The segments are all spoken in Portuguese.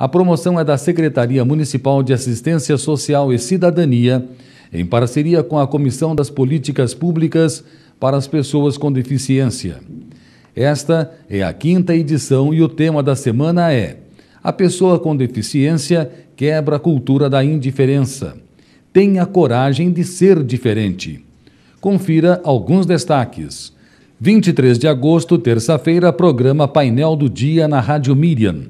A promoção é da Secretaria Municipal de Assistência Social e Cidadania, em parceria com a Comissão das Políticas Públicas para as Pessoas com Deficiência. Esta é a quinta edição e o tema da semana é A pessoa com deficiência quebra a cultura da indiferença. Tenha coragem de ser diferente. Confira alguns destaques. 23 de agosto, terça-feira, programa Painel do Dia na Rádio Miriam.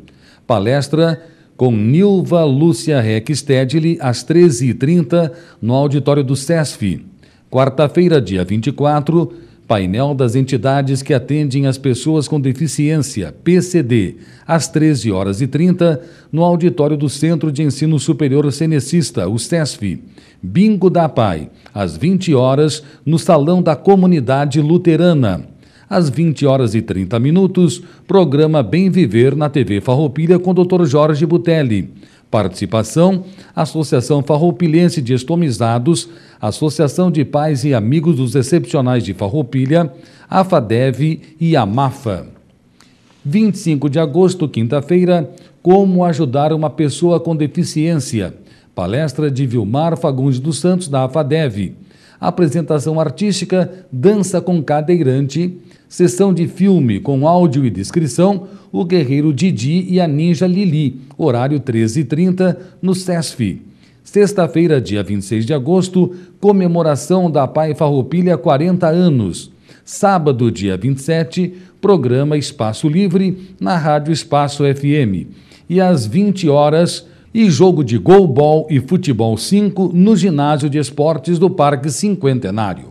Palestra com Nilva Lúcia Reck Stedley, às 13h30, no auditório do SESF. Quarta-feira, dia 24, painel das entidades que atendem as pessoas com deficiência, PCD, às 13 horas e 30, no auditório do Centro de Ensino Superior Cenecista, o SESF. Bingo da Pai, às 20 horas, no Salão da Comunidade Luterana às 20 horas e 30 minutos, programa Bem Viver na TV Farroupilha com o Dr. Jorge Butelli. Participação: Associação Farroupilense de Estomizados, Associação de Pais e Amigos dos Excepcionais de Farroupilha, AFADEV e AMAFA. 25 de agosto, quinta-feira, como ajudar uma pessoa com deficiência. Palestra de Vilmar Fagundes dos Santos, da AFADEV. Apresentação artística Dança com Cadeirante, sessão de filme com áudio e descrição, o Guerreiro Didi e a Ninja Lili, horário 13h30, no SESF. Sexta-feira, dia 26 de agosto, comemoração da Pai Farroupilha 40 anos. Sábado, dia 27, programa Espaço Livre na Rádio Espaço FM. E às 20 horas, e jogo de golbol e futebol 5 no ginásio de esportes do Parque Cinquentenário.